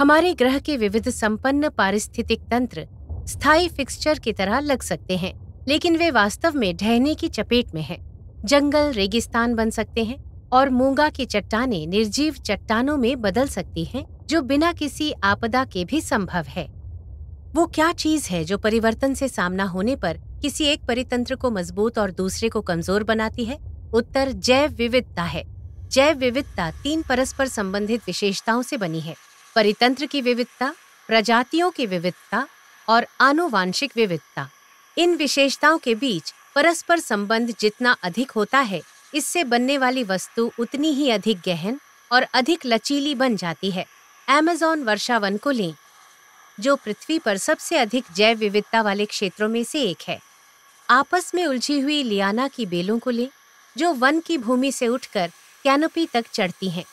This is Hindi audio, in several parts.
हमारे ग्रह के विविध संपन्न पारिस्थितिक तंत्र स्थायी फिक्सचर की तरह लग सकते हैं लेकिन वे वास्तव में ढहने की चपेट में हैं। जंगल रेगिस्तान बन सकते हैं और मूंगा की चट्टाने निर्जीव चट्टानों में बदल सकती हैं जो बिना किसी आपदा के भी संभव है वो क्या चीज है जो परिवर्तन से सामना होने पर किसी एक परितंत्र को मजबूत और दूसरे को कमजोर बनाती है उत्तर जैव विविधता है जैव विविधता तीन परस्पर संबंधित विशेषताओं से बनी है परितंत्र की विविधता प्रजातियों की विविधता और आनुवांशिक विविधता इन विशेषताओं के बीच परस्पर संबंध जितना अधिक होता है इससे बनने वाली वस्तु उतनी ही अधिक गहन और अधिक लचीली बन जाती है एमेजॉन वर्षावन को लें जो पृथ्वी पर सबसे अधिक जैव विविधता वाले क्षेत्रों में से एक है आपस में उलझी हुई लियाना की बेलों को लें जो वन की भूमि से उठकर कैनोपी तक चढ़ती हैं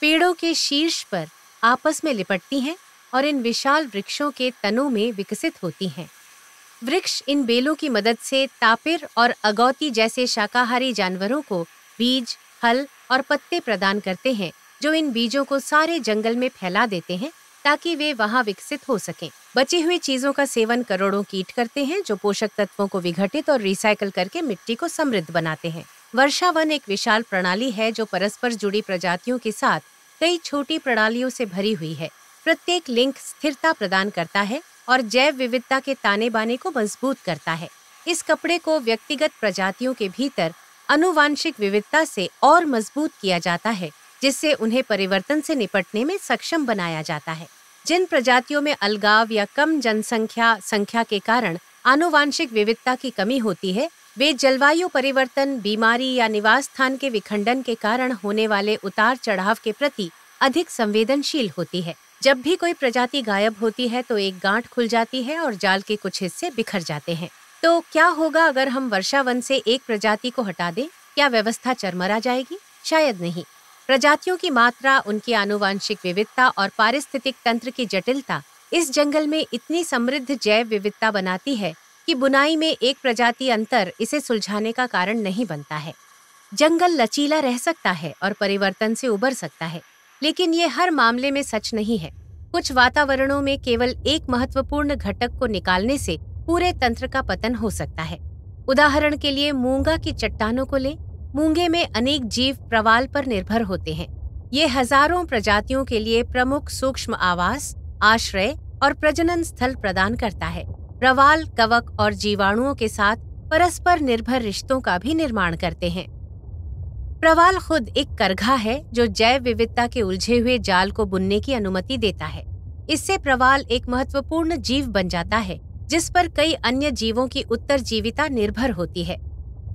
पेड़ों के शीर्ष पर आपस में लिपटती हैं और इन विशाल वृक्षों के तनों में विकसित होती हैं वृक्ष इन बेलों की मदद से तापिर और अगौती जैसे शाकाहारी जानवरों को बीज फल और पत्ते प्रदान करते हैं जो इन बीजों को सारे जंगल में फैला देते हैं ताकि वे वहाँ विकसित हो सकें बची हुई चीजों का सेवन करोड़ों कीट करते हैं जो पोषक तत्वों को विघटित और रिसाइकल करके मिट्टी को समृद्ध बनाते हैं वर्षा वन एक विशाल प्रणाली है जो परस्पर जुड़ी प्रजातियों के साथ कई छोटी प्रणालियों से भरी हुई है प्रत्येक लिंक स्थिरता प्रदान करता है और जैव विविधता के ताने बाने को मजबूत करता है इस कपड़े को व्यक्तिगत प्रजातियों के भीतर अनुवांशिक विविधता से और मजबूत किया जाता है जिससे उन्हें परिवर्तन से निपटने में सक्षम बनाया जाता है जिन प्रजातियों में अलगाव या कम जनसंख्या संख्या के कारण आनुवांशिक विविधता की कमी होती है वे जलवायु परिवर्तन बीमारी या निवास स्थान के विखंडन के कारण होने वाले उतार चढ़ाव के प्रति अधिक संवेदनशील होती है जब भी कोई प्रजाति गायब होती है तो एक गांठ खुल जाती है और जाल के कुछ हिस्से बिखर जाते हैं तो क्या होगा अगर हम वर्षा वन से एक प्रजाति को हटा दें क्या व्यवस्था चरमरा जाएगी शायद नहीं प्रजातियों की मात्रा उनकी आनुवांशिक विविधता और पारिस्थितिक तंत्र की जटिलता इस जंगल में इतनी समृद्ध जैव विविधता बनाती है कि बुनाई में एक प्रजाति अंतर इसे सुलझाने का कारण नहीं बनता है जंगल लचीला रह सकता है और परिवर्तन से उबर सकता है लेकिन ये हर मामले में सच नहीं है कुछ वातावरणों में केवल एक महत्वपूर्ण घटक को निकालने से पूरे तंत्र का पतन हो सकता है उदाहरण के लिए मूंगा की चट्टानों को ले मूंगे में अनेक जीव प्रवाल पर निर्भर होते हैं ये हजारों प्रजातियों के लिए प्रमुख सूक्ष्म आवास आश्रय और प्रजनन स्थल प्रदान करता है प्रवाल कवक और जीवाणुओं के साथ परस्पर निर्भर रिश्तों का भी निर्माण करते हैं प्रवाल खुद एक करघा है जो जैव विविधता के उलझे हुए जाल को बुनने की अनुमति देता है इससे प्रवाल एक महत्वपूर्ण जीव बन जाता है जिस पर कई अन्य जीवों की उत्तर जीविता निर्भर होती है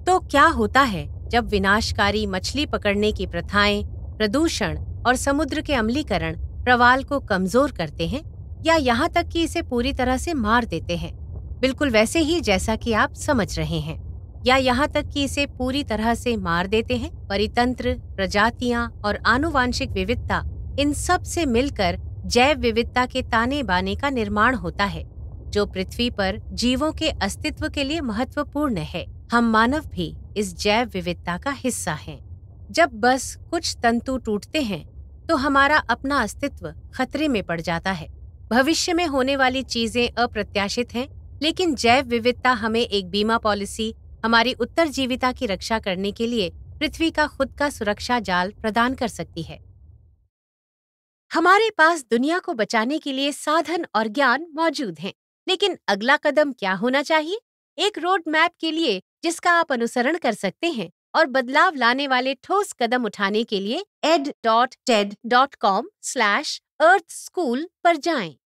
तो क्या होता है जब विनाशकारी मछली पकड़ने की प्रथाएं प्रदूषण और समुद्र के अमलीकरण प्रवाल को कमजोर करते हैं या यहाँ तक कि इसे पूरी तरह से मार देते हैं बिल्कुल वैसे ही जैसा कि आप समझ रहे हैं या यहाँ तक कि इसे पूरी तरह से मार देते हैं परितंत्र प्रजातियां और आनुवांशिक विविधता इन सब से मिलकर जैव विविधता के ताने बाने का निर्माण होता है जो पृथ्वी पर जीवों के अस्तित्व के लिए महत्वपूर्ण है हम मानव भी इस जैव विविधता का हिस्सा हैं। जब बस कुछ तंतु टूटते हैं तो हमारा अपना अस्तित्व खतरे में पड़ जाता है भविष्य में होने वाली चीजें अप्रत्याशित हैं लेकिन जैव विविधता हमें एक बीमा पॉलिसी हमारी उत्तर जीविता की रक्षा करने के लिए पृथ्वी का खुद का सुरक्षा जाल प्रदान कर सकती है हमारे पास दुनिया को बचाने के लिए साधन और ज्ञान मौजूद हैं लेकिन अगला कदम क्या होना चाहिए एक रोड मैप के लिए जिसका आप अनुसरण कर सकते हैं और बदलाव लाने वाले ठोस कदम उठाने के लिए ed dot TED dot com slash earth school पर जाएं।